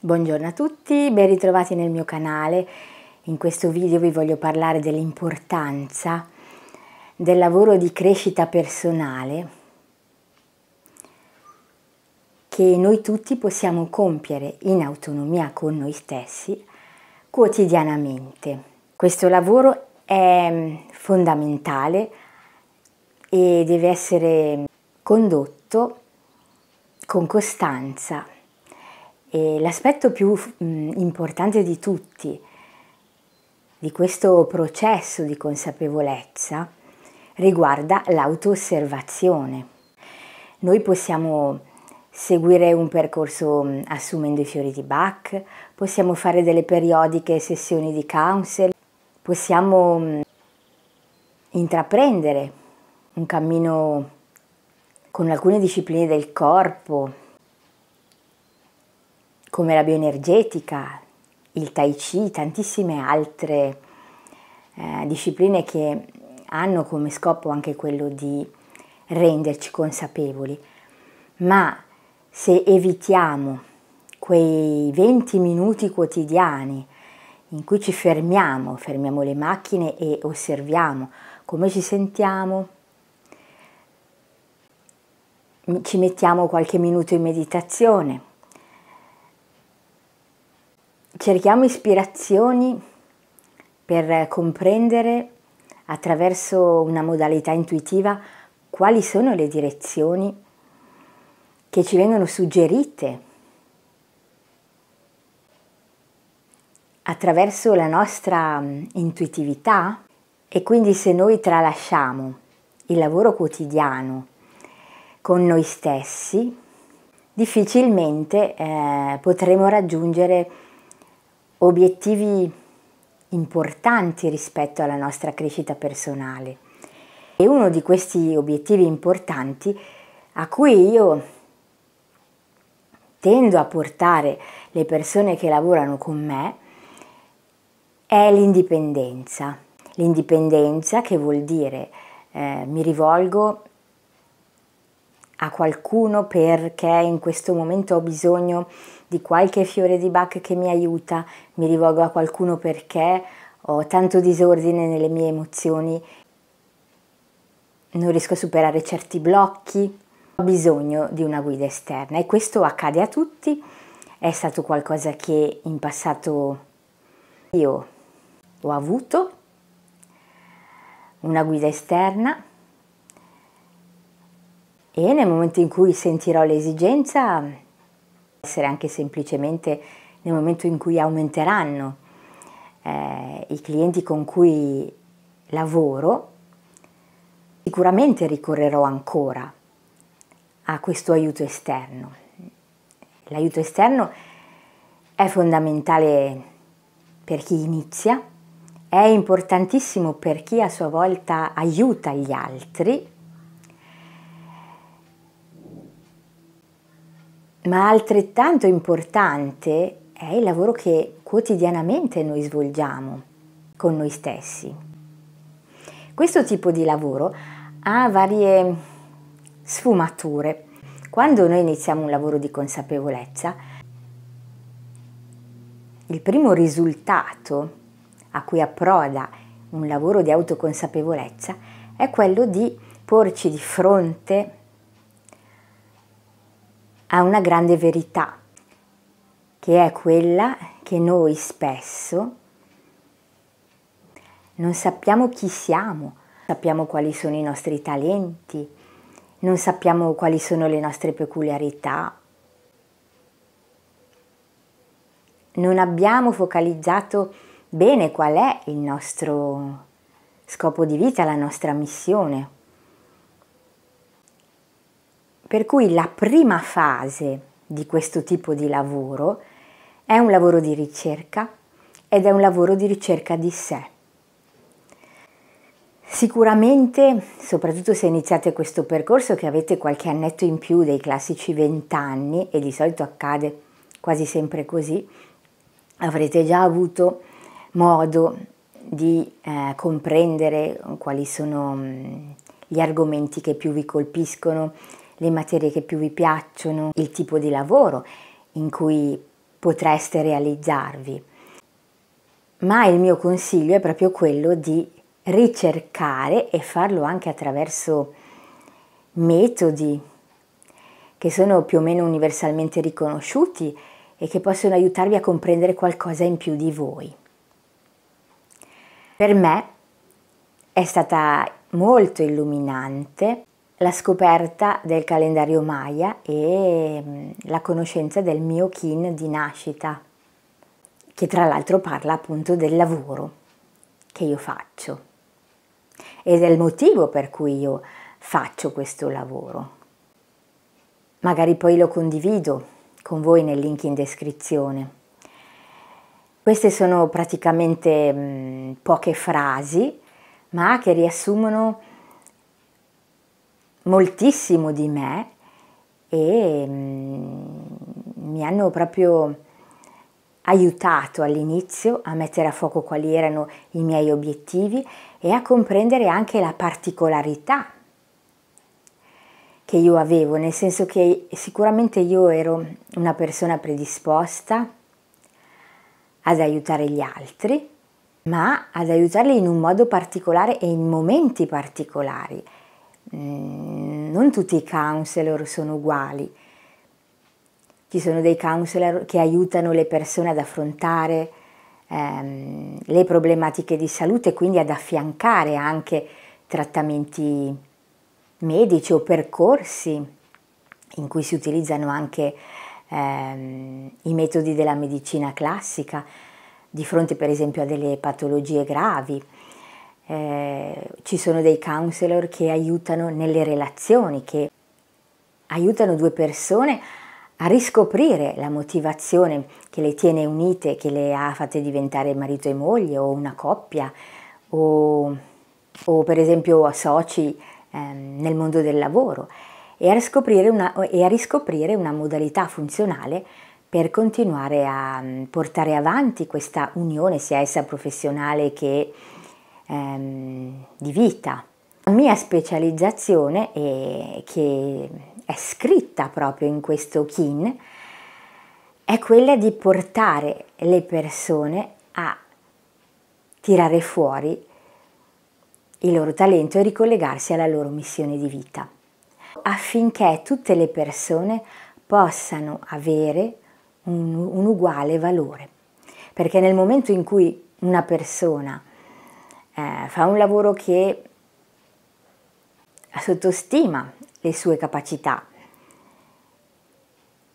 Buongiorno a tutti, ben ritrovati nel mio canale. In questo video vi voglio parlare dell'importanza del lavoro di crescita personale che noi tutti possiamo compiere in autonomia con noi stessi quotidianamente. Questo lavoro è mm, fondamentale e deve essere condotto con costanza e l'aspetto più importante di tutti di questo processo di consapevolezza riguarda l'auto-osservazione. Noi possiamo seguire un percorso assumendo i fiori di Bach, possiamo fare delle periodiche sessioni di counsel, possiamo intraprendere un cammino con alcune discipline del corpo, come la bioenergetica, il tai chi, tantissime altre eh, discipline che hanno come scopo anche quello di renderci consapevoli, ma se evitiamo quei 20 minuti quotidiani in cui ci fermiamo, fermiamo le macchine e osserviamo come ci sentiamo, ci mettiamo qualche minuto in meditazione, cerchiamo ispirazioni per comprendere attraverso una modalità intuitiva quali sono le direzioni che ci vengono suggerite attraverso la nostra intuitività e quindi se noi tralasciamo il lavoro quotidiano con noi stessi, difficilmente eh, potremo raggiungere obiettivi importanti rispetto alla nostra crescita personale. E uno di questi obiettivi importanti a cui io tendo a portare le persone che lavorano con me è l'indipendenza. L'indipendenza che vuol dire eh, mi rivolgo a qualcuno perché in questo momento ho bisogno di qualche fiore di Bach che mi aiuta, mi rivolgo a qualcuno perché ho tanto disordine nelle mie emozioni, non riesco a superare certi blocchi, ho bisogno di una guida esterna e questo accade a tutti, è stato qualcosa che in passato io ho avuto, una guida esterna e nel momento in cui sentirò l'esigenza, essere anche semplicemente nel momento in cui aumenteranno eh, i clienti con cui lavoro, sicuramente ricorrerò ancora a questo aiuto esterno. L'aiuto esterno è fondamentale per chi inizia, è importantissimo per chi a sua volta aiuta gli altri ma altrettanto importante è il lavoro che quotidianamente noi svolgiamo con noi stessi. Questo tipo di lavoro ha varie sfumature. Quando noi iniziamo un lavoro di consapevolezza, il primo risultato a cui approda un lavoro di autoconsapevolezza è quello di porci di fronte ha una grande verità, che è quella che noi spesso non sappiamo chi siamo, sappiamo quali sono i nostri talenti, non sappiamo quali sono le nostre peculiarità, non abbiamo focalizzato bene qual è il nostro scopo di vita, la nostra missione. Per cui la prima fase di questo tipo di lavoro è un lavoro di ricerca ed è un lavoro di ricerca di sé. Sicuramente, soprattutto se iniziate questo percorso, che avete qualche annetto in più dei classici vent'anni, e di solito accade quasi sempre così, avrete già avuto modo di eh, comprendere quali sono mm, gli argomenti che più vi colpiscono, le materie che più vi piacciono, il tipo di lavoro in cui potreste realizzarvi. Ma il mio consiglio è proprio quello di ricercare e farlo anche attraverso metodi che sono più o meno universalmente riconosciuti e che possono aiutarvi a comprendere qualcosa in più di voi. Per me è stata molto illuminante la scoperta del calendario Maya e mm, la conoscenza del mio kin di nascita, che tra l'altro parla appunto del lavoro che io faccio e del motivo per cui io faccio questo lavoro. Magari poi lo condivido con voi nel link in descrizione. Queste sono praticamente mh, mm, poche frasi, ma che riassumono moltissimo di me e mm, mi hanno proprio aiutato all'inizio a mettere a fuoco quali erano i miei obiettivi e a comprendere anche la particolarità che io avevo, nel senso che sicuramente io ero una persona predisposta ad aiutare gli altri, ma ad aiutarli in un modo particolare e in momenti particolari. Eh, non tutti i counselor sono uguali. Ci sono dei counselor che aiutano le persone ad affrontare ehm, le problematiche di salute e quindi ad affiancare anche trattamenti medici o percorsi in cui si utilizzano anche ehm, i metodi della medicina classica di fronte per esempio a delle patologie gravi eh, ci sono dei counselor che aiutano nelle relazioni, che aiutano due persone a riscoprire la motivazione che le tiene unite, che le ha fatte diventare marito e moglie o una coppia o, o per esempio soci ehm, nel mondo del lavoro e a, una, e a, riscoprire una modalità funzionale per continuare a mm, portare avanti questa unione, sia essa professionale che ehm, di vita. La mia specializzazione, è, che è scritta proprio in questo kin, è quella di portare le persone a tirare fuori il loro talento e ricollegarsi alla loro missione di vita, affinché tutte le persone possano avere un, un, uguale valore. Perché nel momento in cui una persona eh, fa un lavoro che sottostima le sue capacità,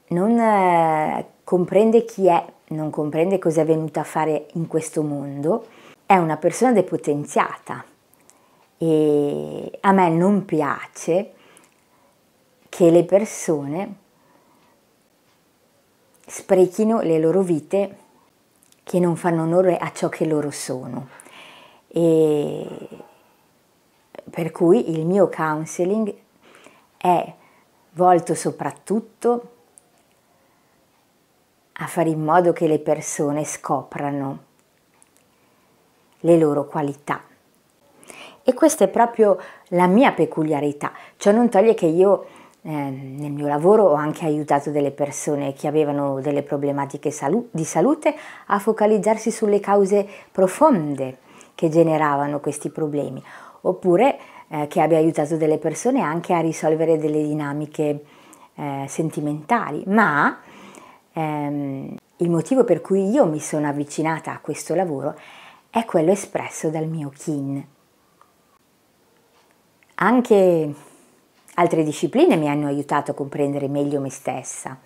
non eh, comprende chi è, non comprende cosa è venuta a fare in questo mondo, è una persona depotenziata e a me non piace che le persone sprechino le loro vite che non fanno onore a ciò che loro sono. E per cui il mio counseling è volto soprattutto a fare in modo che le persone scoprano le loro qualità. E questa è proprio la mia peculiarità. Ciò non toglie che io eh, nel mio lavoro ho anche aiutato delle persone che avevano delle problematiche salu di salute a focalizzarsi sulle cause profonde che generavano questi problemi, oppure eh, che abbia aiutato delle persone anche a risolvere delle dinamiche eh, sentimentali. Ma ehm, il motivo per cui io mi sono avvicinata a questo lavoro è quello espresso dal mio kin. Anche altre discipline mi hanno aiutato a comprendere meglio me stessa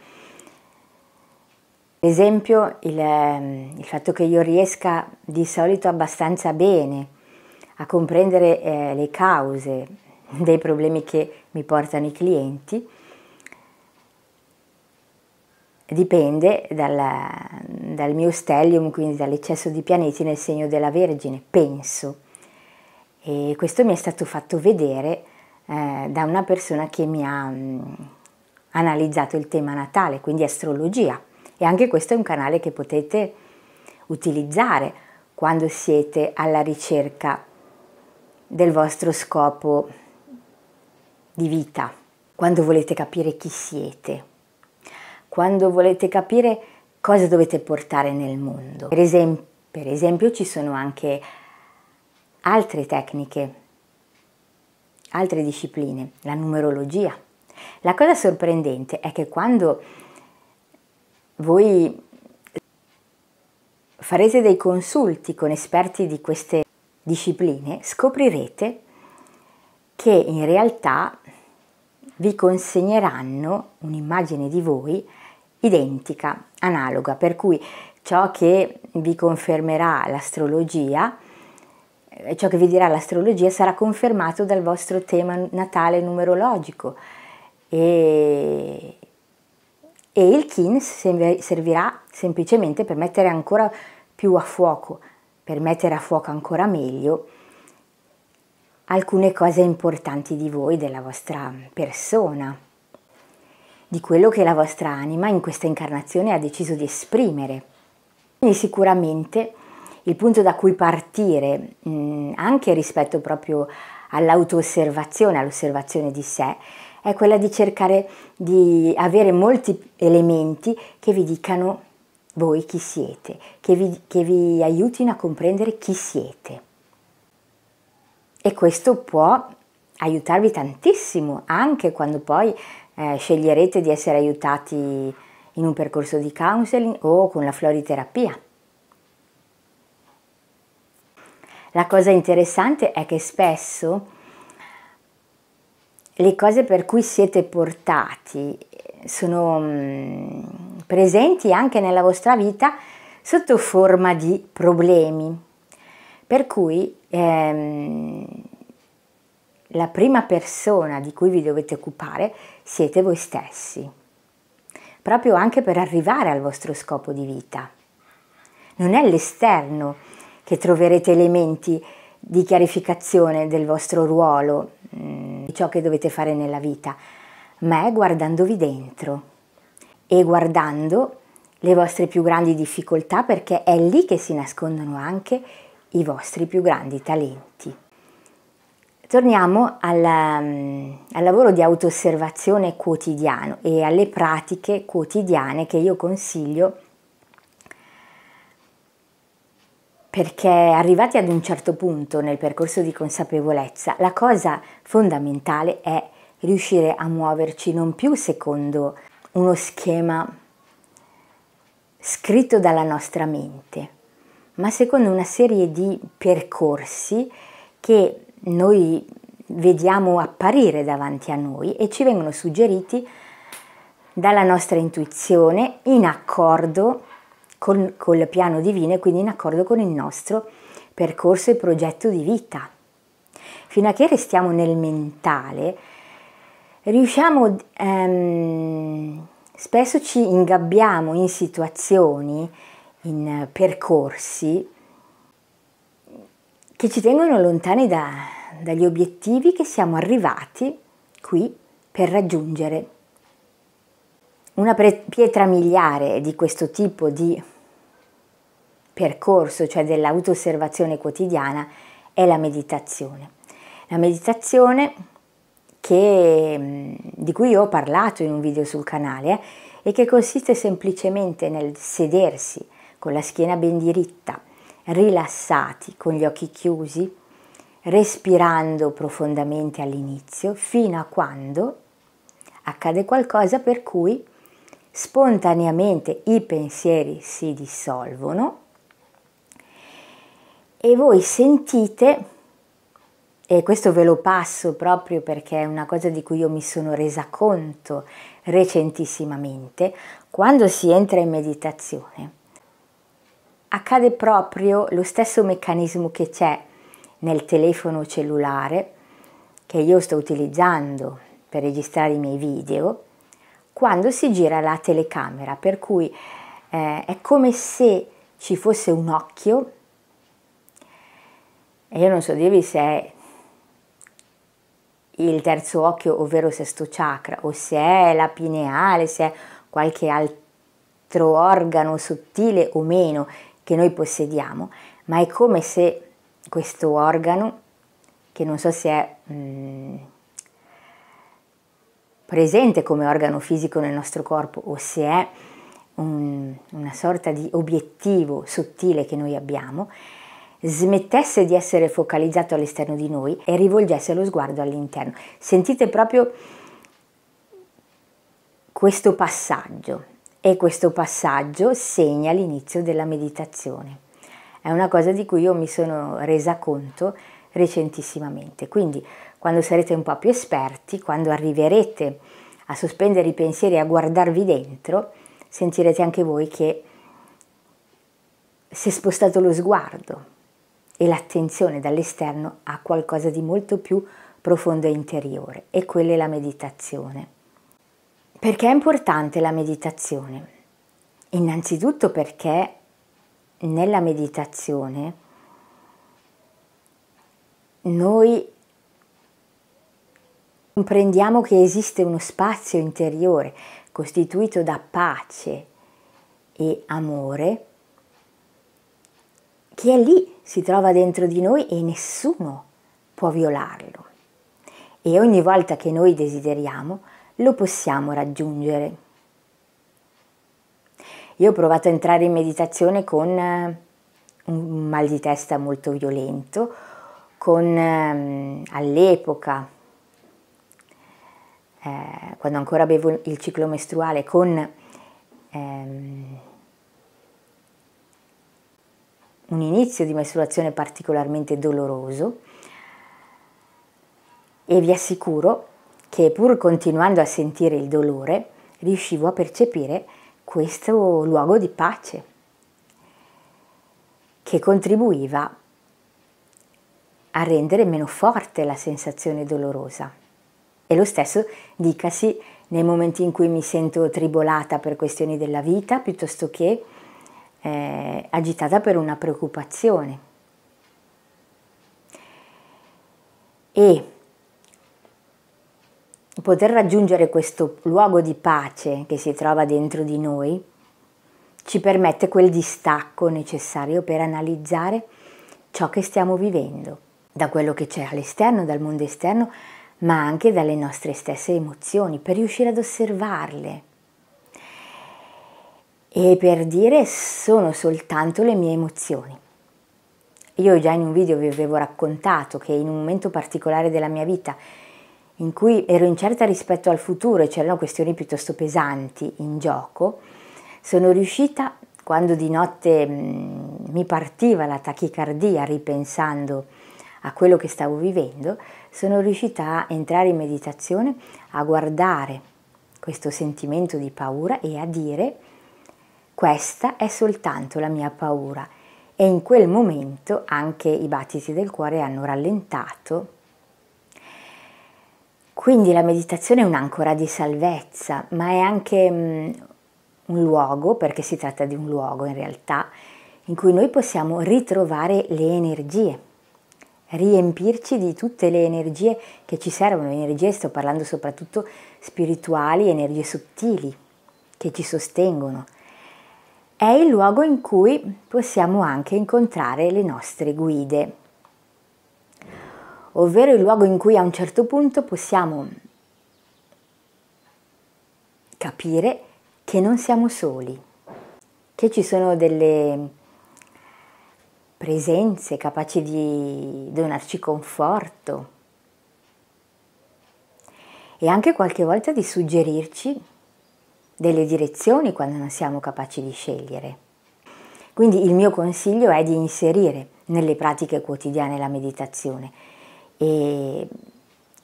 Esempio, il, ehm, il, fatto che io riesca di solito abbastanza bene a comprendere eh, le cause dei problemi che mi portano i clienti dipende dalla, dal mio stellium, quindi dall'eccesso di pianeti nel segno della Vergine, penso. E questo mi è stato fatto vedere eh, da una persona che mi ha mh, mm, analizzato il tema natale, quindi astrologia. E anche questo è un canale che potete utilizzare quando siete alla ricerca del vostro scopo di vita, quando volete capire chi siete, quando volete capire cosa dovete portare nel mondo. Per esempio, per esempio ci sono anche altre tecniche, altre discipline, la numerologia. La cosa sorprendente è che quando voi farete dei consulti con esperti di queste discipline, scoprirete che in realtà vi consegneranno un'immagine di voi identica, analoga, per cui ciò che vi confermerà l'astrologia, eh, ciò che vi dirà l'astrologia sarà confermato dal vostro tema natale numerologico e e il kin servirà semplicemente per mettere ancora più a fuoco, per mettere a fuoco ancora meglio alcune cose importanti di voi, della vostra persona, di quello che la vostra anima in questa incarnazione ha deciso di esprimere. Quindi sicuramente il punto da cui partire, anche rispetto proprio all'auto-osservazione, all'osservazione di sé, è quella di cercare di avere molti elementi che vi dicano voi chi siete, che vi, che vi aiutino a comprendere chi siete. E questo può aiutarvi tantissimo anche quando poi eh, sceglierete di essere aiutati in un percorso di counseling o con la floriterapia. La cosa interessante è che spesso le cose per cui siete portati eh, sono mm, presenti anche nella vostra vita sotto forma di problemi. Per cui ehm, la prima persona di cui vi dovete occupare siete voi stessi, proprio anche per arrivare al vostro scopo di vita. Non è l'esterno che troverete elementi di chiarificazione del vostro ruolo, mm, di ciò che dovete fare nella vita, ma è guardandovi dentro e guardando le vostre più grandi difficoltà perché è lì che si nascondono anche i vostri più grandi talenti. Torniamo alla, mm, al lavoro di autoosservazione quotidiano e alle pratiche quotidiane che io consiglio perché arrivati ad un certo punto nel percorso di consapevolezza, la cosa fondamentale è riuscire a muoverci non più secondo uno schema scritto dalla nostra mente, ma secondo una serie di percorsi che noi vediamo apparire davanti a noi e ci vengono suggeriti dalla nostra intuizione in accordo con, col piano divino e quindi in accordo con il nostro percorso e progetto di vita. Fino a che restiamo nel mentale, riusciamo, ehm, spesso ci ingabbiamo in situazioni, in percorsi che ci tengono lontani da, dagli obiettivi che siamo arrivati qui per raggiungere. Una pietra miliare di questo tipo di percorso, cioè dell'autosservazione quotidiana, è la meditazione. La meditazione che, mm, di cui ho parlato in un video sul canale eh, e che consiste semplicemente nel sedersi con la schiena ben diritta, rilassati, con gli occhi chiusi, respirando profondamente all'inizio, fino a quando accade qualcosa per cui spontaneamente i pensieri si dissolvono e voi sentite, e questo ve lo passo proprio perché è una cosa di cui io mi sono resa conto recentissimamente, quando si entra in meditazione accade proprio lo stesso meccanismo che c'è nel telefono cellulare che io sto utilizzando per registrare i miei video quando si gira la telecamera, per cui eh, è come se ci fosse un occhio, e io non so dirvi se è il terzo occhio, ovvero sesto chakra, o se è la pineale, se è qualche altro organo sottile o meno che noi possediamo, ma è come se questo organo, che non so se è... Mm, presente come organo fisico nel nostro corpo o se è un, una sorta di obiettivo sottile che noi abbiamo, smettesse di essere focalizzato all'esterno di noi e rivolgesse lo sguardo all'interno. Sentite proprio questo passaggio e questo passaggio segna l'inizio della meditazione. È una cosa di cui io mi sono resa conto recentissimamente. Quindi quando sarete un po' più esperti, quando arriverete a sospendere i pensieri e a guardarvi dentro, sentirete anche voi che si è spostato lo sguardo e l'attenzione dall'esterno a qualcosa di molto più profondo e interiore e quella è la meditazione. Perché è importante la meditazione? Innanzitutto perché nella meditazione noi Comprendiamo che esiste uno spazio interiore costituito da pace e amore che è lì, si trova dentro di noi e nessuno può violarlo. E ogni volta che noi desideriamo lo possiamo raggiungere. Io ho provato a entrare in meditazione con eh, un mal di testa molto violento, con ehm, all'epoca eh, quando ancora avevo il ciclo mestruale, con ehm, un inizio di mestruazione particolarmente doloroso e vi assicuro che pur continuando a sentire il dolore, riuscivo a percepire questo luogo di pace che contribuiva a rendere meno forte la sensazione dolorosa. E lo stesso dicasi nei momenti in cui mi sento tribolata per questioni della vita piuttosto che eh, agitata per una preoccupazione. E poter raggiungere questo luogo di pace che si trova dentro di noi ci permette quel distacco necessario per analizzare ciò che stiamo vivendo, da quello che c'è all'esterno, dal mondo esterno, ma anche dalle nostre stesse emozioni, per riuscire ad osservarle. E per dire sono soltanto le mie emozioni. Io già in un video vi avevo raccontato che in un momento particolare della mia vita, in cui ero incerta rispetto al futuro e c'erano questioni piuttosto pesanti in gioco, sono riuscita, quando di notte mh, mm, mi partiva la tachicardia ripensando a quello che stavo vivendo, sono riuscita a entrare in meditazione, a guardare questo sentimento di paura e a dire questa è soltanto la mia paura. E in quel momento anche i battiti del cuore hanno rallentato. Quindi la meditazione è un'ancora di salvezza, ma è anche mm, un luogo, perché si tratta di un luogo in realtà, in cui noi possiamo ritrovare le energie riempirci di tutte le energie che ci servono, energie sto parlando soprattutto spirituali, energie sottili che ci sostengono. È il luogo in cui possiamo anche incontrare le nostre guide, ovvero il luogo in cui a un certo punto possiamo capire che non siamo soli, che ci sono delle presenze capaci di donarci conforto e anche qualche volta di suggerirci delle direzioni quando non siamo capaci di scegliere. Quindi il mio consiglio è di inserire nelle pratiche quotidiane la meditazione e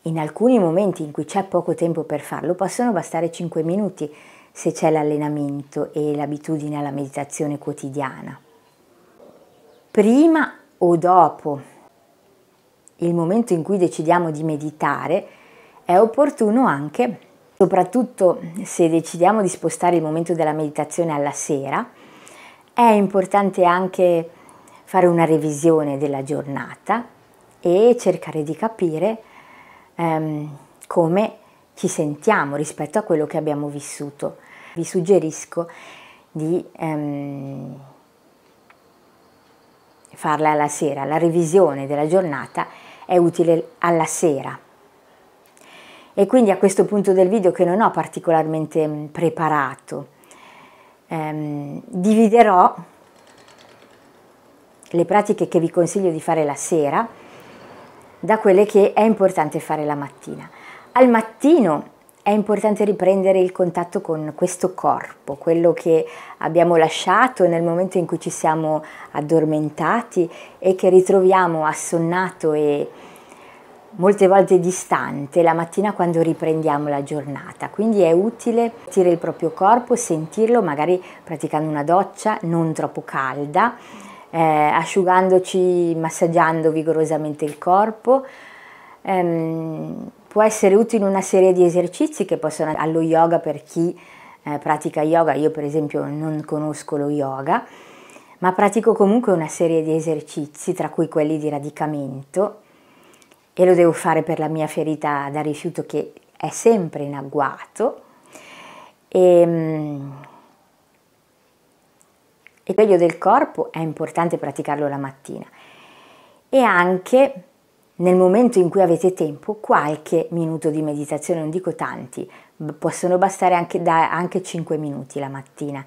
in alcuni momenti in cui c'è poco tempo per farlo possono bastare 5 minuti se c'è l'allenamento e l'abitudine alla meditazione quotidiana prima o dopo il momento in cui decidiamo di meditare, è opportuno anche, soprattutto se decidiamo di spostare il momento della meditazione alla sera, è importante anche fare una revisione della giornata e cercare di capire ehm, come ci sentiamo rispetto a quello che abbiamo vissuto. Vi suggerisco di ehm, farla alla sera, la revisione della giornata è utile alla sera. E quindi a questo punto del video che non ho particolarmente mm, preparato, ehm, dividerò le pratiche che vi consiglio di fare la sera da quelle che è importante fare la mattina. Al mattino è importante riprendere il contatto con questo corpo, quello che abbiamo lasciato nel momento in cui ci siamo addormentati e che ritroviamo assonnato e molte volte distante la mattina quando riprendiamo la giornata. Quindi è utile sentire il proprio corpo, sentirlo magari praticando una doccia non troppo calda, eh, asciugandoci, massaggiando vigorosamente il corpo. Ehm, può essere utile una serie di esercizi che possono allo yoga per chi eh, pratica yoga, io per esempio non conosco lo yoga, ma pratico comunque una serie di esercizi, tra cui quelli di radicamento, e lo devo fare per la mia ferita da rifiuto che è sempre in agguato. E, e quello del corpo è importante praticarlo la mattina. E anche nel momento in cui avete tempo, qualche minuto di meditazione, non dico tanti, possono bastare anche, da, anche 5 minuti la mattina.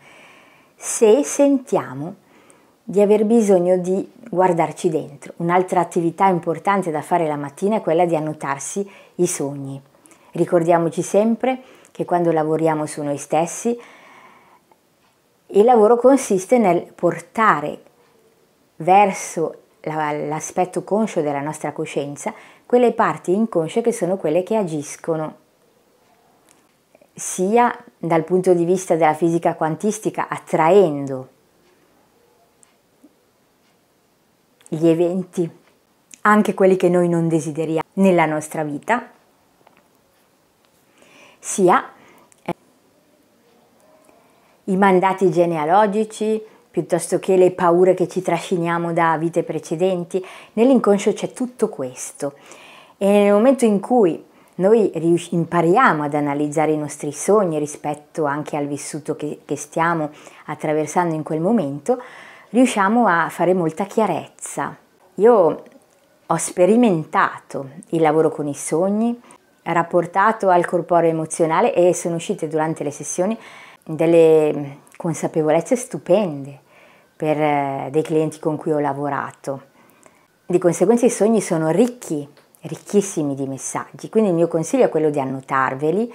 Se sentiamo di aver bisogno di guardarci dentro. Un'altra attività importante da fare la mattina è quella di annotarsi i sogni. Ricordiamoci sempre che quando lavoriamo su noi stessi, il lavoro consiste nel portare verso l'aspetto conscio della nostra coscienza, quelle parti inconsce che sono quelle che agiscono sia dal punto di vista della fisica quantistica attraendo gli eventi, anche quelli che noi non desideriamo nella nostra vita, sia eh, i mandati genealogici, piuttosto che le paure che ci trasciniamo da vite precedenti, nell'inconscio c'è tutto questo. E nel momento in cui noi impariamo ad analizzare i nostri sogni rispetto anche al vissuto che, che stiamo attraversando in quel momento, riusciamo a fare molta chiarezza. Io ho sperimentato il lavoro con i sogni, rapportato al corporeo emozionale e sono uscite durante le sessioni delle mm, consapevolezze stupende per eh, dei clienti con cui ho lavorato. Di conseguenza i sogni sono ricchi, ricchissimi di messaggi, quindi il mio consiglio è quello di annotarveli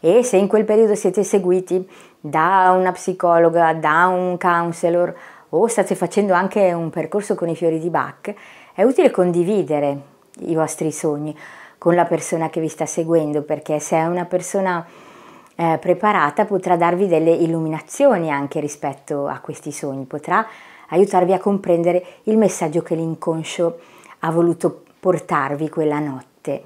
e se in quel periodo siete seguiti da una psicologa, da un counselor o state facendo anche un percorso con i fiori di Bach, è utile condividere i vostri sogni con la persona che vi sta seguendo perché se è una persona eh, preparata potrà darvi delle illuminazioni anche rispetto a questi sogni, potrà aiutarvi a comprendere il messaggio che l'inconscio ha voluto portarvi quella notte.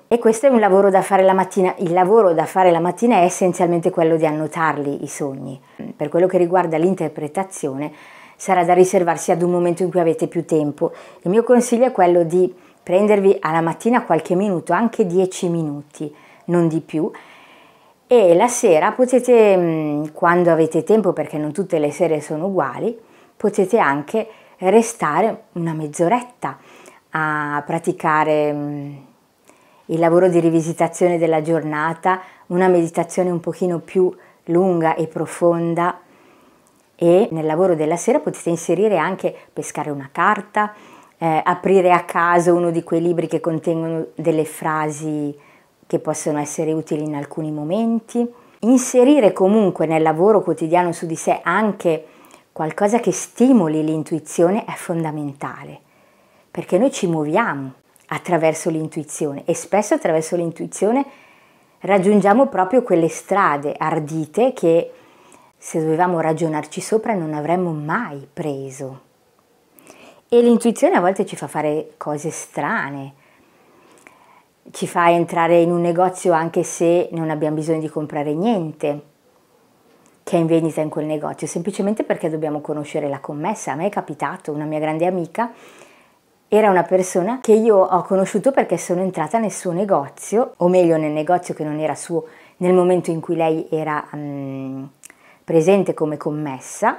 E questo è un lavoro da fare la mattina. Il lavoro da fare la mattina è essenzialmente quello di annotarli i sogni. Per quello che riguarda l'interpretazione sarà da riservarsi ad un momento in cui avete più tempo. Il mio consiglio è quello di prendervi alla mattina qualche minuto, anche 10 minuti, non di più, e la sera potete, mm, quando avete tempo, perché non tutte le sere sono uguali, potete anche restare una mezz'oretta a praticare mm, il lavoro di rivisitazione della giornata, una meditazione un pochino più lunga e profonda e nel lavoro della sera potete inserire anche pescare una carta, eh, aprire a caso uno di quei libri che contengono delle frasi che possono essere utili in alcuni momenti. Inserire comunque nel lavoro quotidiano su di sé anche qualcosa che stimoli l'intuizione è fondamentale, perché noi ci muoviamo attraverso l'intuizione e spesso attraverso l'intuizione raggiungiamo proprio quelle strade ardite che se dovevamo ragionarci sopra non avremmo mai preso. E l'intuizione a volte ci fa fare cose strane, ci fa entrare in un negozio anche se non abbiamo bisogno di comprare niente che è in vendita in quel negozio, semplicemente perché dobbiamo conoscere la commessa. A me è capitato, una mia grande amica era una persona che io ho conosciuto perché sono entrata nel suo negozio, o meglio nel negozio che non era suo nel momento in cui lei era um, presente come commessa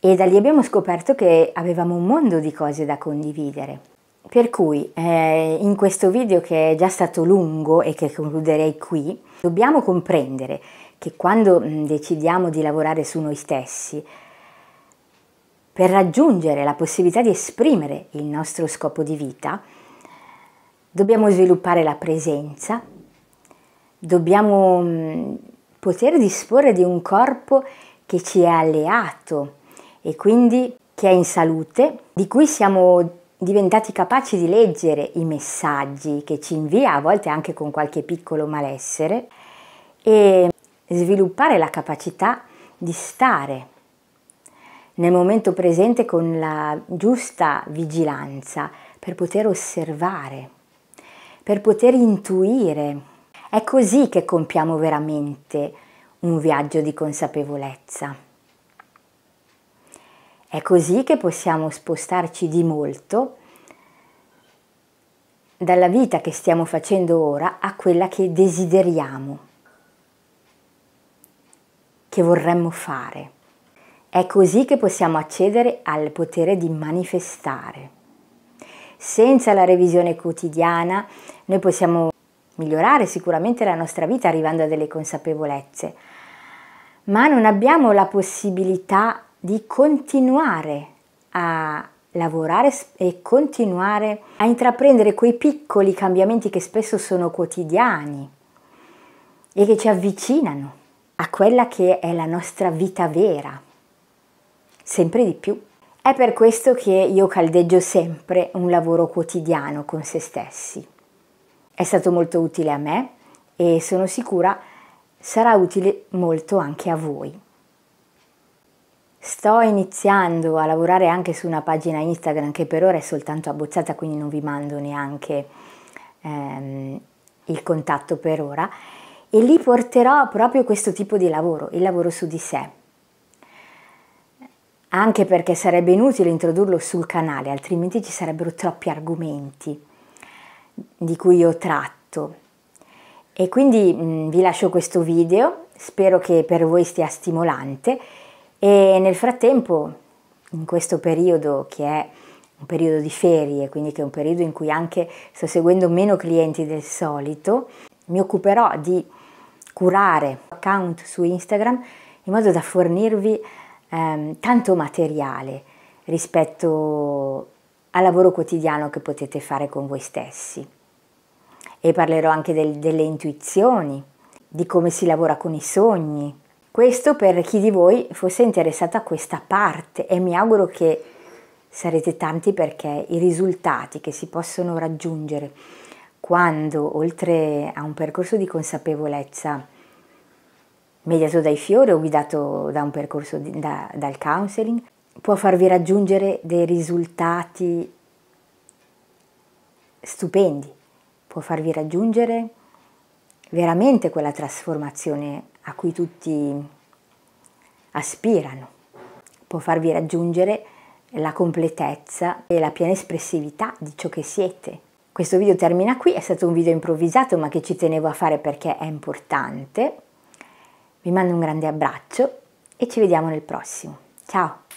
e da lì abbiamo scoperto che avevamo un mondo di cose da condividere. Per cui eh, in questo video che è già stato lungo e che concluderei qui, dobbiamo comprendere che quando mm, decidiamo di lavorare su noi stessi, per raggiungere la possibilità di esprimere il nostro scopo di vita, dobbiamo sviluppare la presenza, dobbiamo mm, poter disporre di un corpo che ci è alleato e quindi che è in salute, di cui siamo diventati capaci di leggere i messaggi che ci invia, a volte anche con qualche piccolo malessere, e sviluppare la capacità di stare nel momento presente con la giusta vigilanza per poter osservare, per poter intuire. È così che compiamo veramente un viaggio di consapevolezza. È così che possiamo spostarci di molto dalla vita che stiamo facendo ora a quella che desideriamo, che vorremmo fare. È così che possiamo accedere al potere di manifestare. Senza la revisione quotidiana noi possiamo migliorare sicuramente la nostra vita arrivando a delle consapevolezze, ma non abbiamo la possibilità di di continuare a lavorare e continuare a intraprendere quei piccoli cambiamenti che spesso sono quotidiani e che ci avvicinano a quella che è la nostra vita vera, sempre di più. È per questo che io caldeggio sempre un lavoro quotidiano con se stessi. È stato molto utile a me e sono sicura sarà utile molto anche a voi. Sto iniziando a lavorare anche su una pagina Instagram che per ora è soltanto abbozzata, quindi non vi mando neanche ehm, il contatto per ora. E lì porterò proprio questo tipo di lavoro, il lavoro su di sé. Anche perché sarebbe inutile introdurlo sul canale, altrimenti ci sarebbero troppi argomenti di cui io tratto. E quindi mh, vi lascio questo video, spero che per voi stia stimolante e nel frattempo, in questo periodo che è un periodo di ferie, quindi che è un periodo in cui anche sto seguendo meno clienti del solito, mi occuperò di curare account su Instagram in modo da fornirvi ehm, tanto materiale rispetto al lavoro quotidiano che potete fare con voi stessi. E parlerò anche del, delle intuizioni, di come si lavora con i sogni, questo per chi di voi fosse interessato a questa parte e mi auguro che sarete tanti perché i risultati che si possono raggiungere quando, oltre a un percorso di consapevolezza mediato dai fiori o guidato da un percorso di, da, dal counseling, può farvi raggiungere dei risultati stupendi, può farvi raggiungere veramente quella trasformazione a cui tutti aspirano. Può farvi raggiungere la completezza e la piena espressività di ciò che siete. Questo video termina qui, è stato un video improvvisato ma che ci tenevo a fare perché è importante. Vi mando un grande abbraccio e ci vediamo nel prossimo. Ciao!